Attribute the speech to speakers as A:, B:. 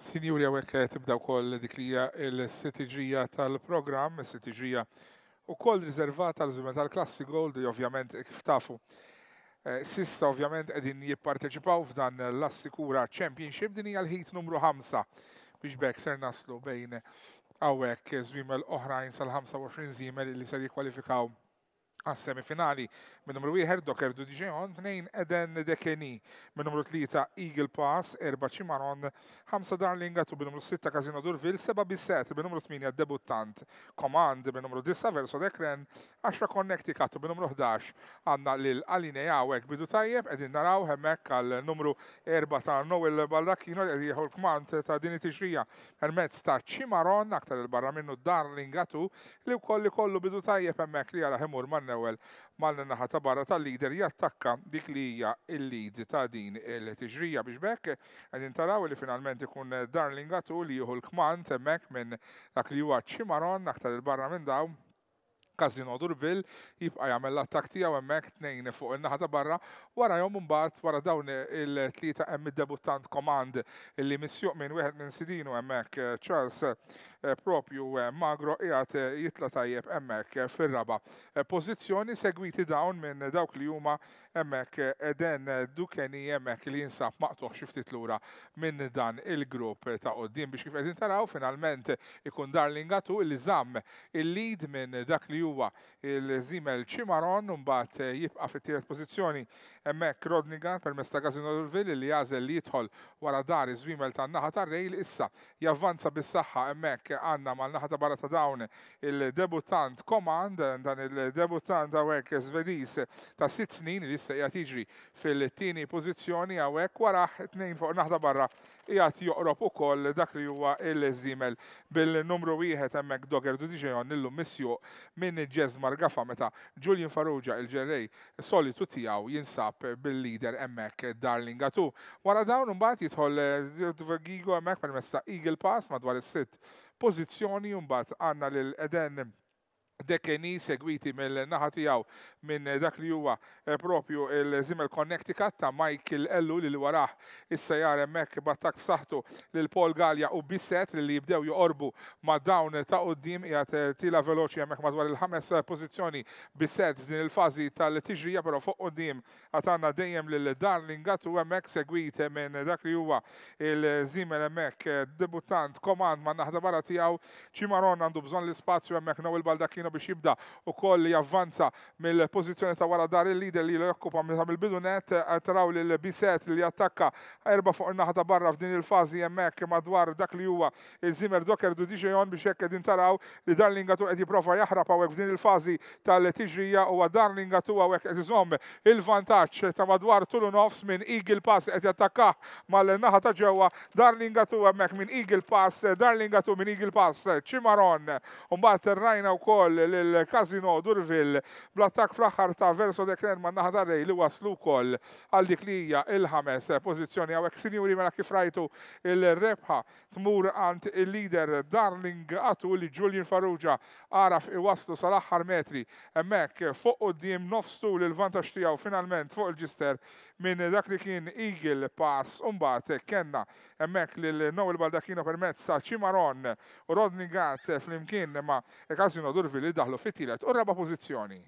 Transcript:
A: Sinjuri għawek tibda u koll dik li il-sitiġija tal-program, sitiġija u koll rizervata għal zumet tal-klassi gold, ovvjament kif tafu. Eh, sista ovvjament edin jipparteċipaw f'dan l-assikura championship din hija l-ħit numru 5 biex bek ser naslu bejn għawek zwimel oħrajn sal-25 zimel li ser jikwalifikaw għas semifinali minn numru 1 Docker du Dijon, 2 Eden Dekeni minn numru 3 Eagle Pass, 4 Cimaron, 5 Darling Gatu minn numru 6 Casino Durville, 7 Bisset minn numru 8 Debuttant, Command minn numru 10 Verso Dekren, 10 Connecticut minn numru 11 għanna lil Aline Jawek bidu tajjeb, edin naraw hemmek għal numru 4 ta' Noel Baldacchino, edin jħol kmand ta' dini tiġrija permezz ta' Cimaron, aktar il-barra minnu Gatu li kolli kollu bidu tajjeb hemmek li għala hemur man l-ewwel mal-naħa ta' barra tal-lider jattakka dik li hija il-lead ta' din il-tiġrija biex bekk qed taraw li finalment ikun Darling Atu li jieħu l-kmand hemmhekk minn dak li huwa ċimaron aktar il-barra minn dawn Casino Durville jibqa jagħmel l-attak tiegħu hemmhekk tnejn fuq in-naħa ta' barra wara jom mbagħad wara dawn il-tlieta hemm id-debuttant komand illi misjuq minn wieħed minn sidinu hemmhekk Charles Eh, propju eh, magro qiegħed eh, jitla tajjeb emmek fir-raba. Pożizzjoni segwiti dawn minn dawk li huma emmek Eden Dukeni emmek li jinsab maqtuħ xi ftit lura minn dan il-grupp ta' qoddim biex kif qegħdin taraw finalment ikun Darling il li żamm il-lead minn dak li huwa il-Zimel Cimaron mbagħad jibqa' fit-tielet pożizzjoni emmek Rodnigan permesta ta' Gazino Durville li jażel li jidħol wara dar iż-żwimel tan-naħa tar-rejl issa javvanza bis-saħħa hemmhekk għawek għanna mal naħta barra ta' dawn il-debutant komand, dan il-debutant għawek svedis ta' sitt snin li jista' jgħat jiġri fil-tini pozizjoni għawek t tnejn fuq naħta barra jgħat joqrob ukoll dak li huwa il zimel bil-numru wieħed hemmhekk Doger Dudiġejon illum missju minn ġez Margafa meta Julian Farrugia il-ġerrej solitu tiegħu jinsab bil-lider hemmhekk Darling Gatu. Wara dawn imbagħad jidħol eh, Gigo hemmhekk per messa Eagle Pass madwar is-sitt pożizzjoni mbagħad għandna l Eden dekeni segwiti mill-naħa tiegħu minn dak li huwa eh, propju il-Zimmel Connecticut ta' Michael Ellu li waraħ is-sejar hemmhekk battak b'saħħtu lil Paul Gallia u Bisset li jibdew joqorbu ma' dawn ta' qudiem qiegħed eh, tila veloċi hemmhekk madwar il-ħames eh, pożizzjoni Bisset din il-fażi tal-tiġrija però fuq qudiem għad għandna dejjem lil Darlingat u hemmhekk segwit minn dak li huwa il-Zimmel hemmhekk debuttant komand ma' naħda barra tiegħu Cimaron għandu bżonn l-ispazju hemmhekk nawil baldakino Mourinho biex jibda u koll javvanza mill-pozizjoni ta' wara dar il-lider li jokkupa mill-bidunet eh, taraw li l-biset li jattakka erba fuq naħta barra f'din il-fazi jemmek madwar dak li huwa il-Zimmer Docker du Dijon biex jekk din taraw li Darlinga tu qed jipprova jaħrab hawnhekk f'din il-fazi tal-tiġrija u Darlinga tu għek qed iżomm il-vantaġġ ta' madwar tullu nofs minn Eagle Pass qed jattakkaħ mal-naħa ta' ġewwa Darlinga tu għemmek minn Eagle Pass Darlinga tu minn Eagle Pass Cimaron u mbagħad rajna wkoll l-Casino Durville bl-attak fl-axar ta' Verso de Krenma man naħdarej li waslu kol għal dik li hija il-ħames pożizzjoni għawek sinjuri mela kif rajtu il-rebħa tmur għant il-lider Darling għatu li Julian Farrugia għaraf Waslu sal-axar metri emmek fuq u d-dim nofstu l-vantax tijaw finalment fuq il-ġister minn dak li kien Eagle Pass umbat kenna emmek li l-Nowel Baldacchino permezz sa' Cimaron u Rodnigat fl-imkien ma' Casino Durville li daħlu fit-tielet u raba' pożizzjoni.